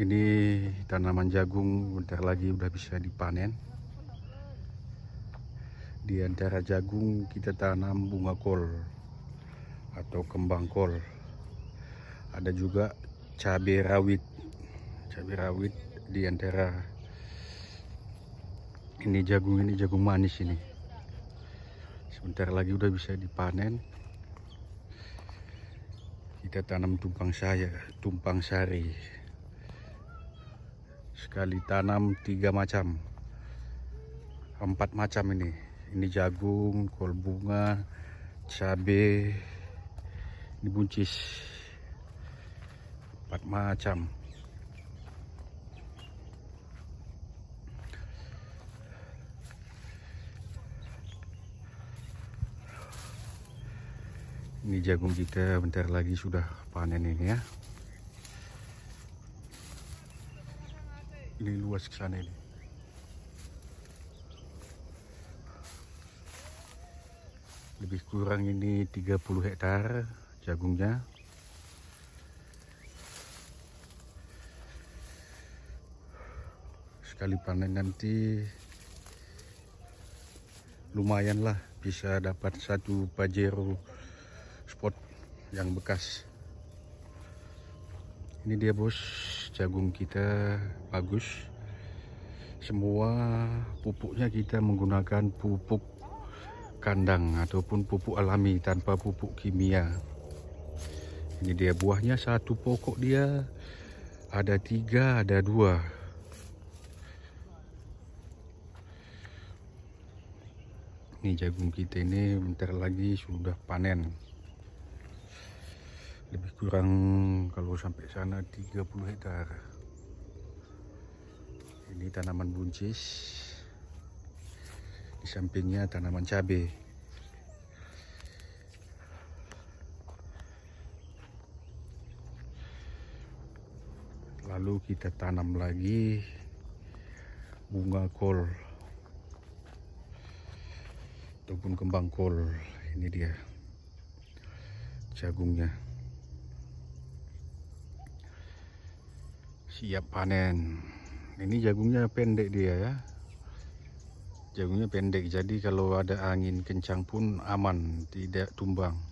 ini tanaman jagung bentar lagi udah bisa dipanen di antara jagung kita tanam bunga kol atau kembang kol ada juga cabai rawit cabai rawit di antara ini jagung ini jagung manis ini sebentar lagi udah bisa dipanen kita tanam tumpang saya tumpang sari sekali tanam tiga macam empat macam ini ini jagung kol bunga cabe ini buncis empat macam ini jagung kita bentar lagi sudah panen ini ya ini luas ke sana ini lebih kurang ini 30 hektar jagungnya sekali panen nanti lumayan lah bisa dapat satu pajero spot yang bekas ini dia bos jagung kita bagus semua pupuknya kita menggunakan pupuk kandang ataupun pupuk alami tanpa pupuk kimia ini dia buahnya satu pokok dia ada tiga ada dua ini jagung kita ini bentar lagi sudah panen kurang kalau sampai sana 30 hektar ini tanaman buncis di sampingnya tanaman cabai lalu kita tanam lagi bunga kol ataupun kembang kol ini dia jagungnya siap panen ini jagungnya pendek dia ya jagungnya pendek jadi kalau ada angin kencang pun aman tidak tumbang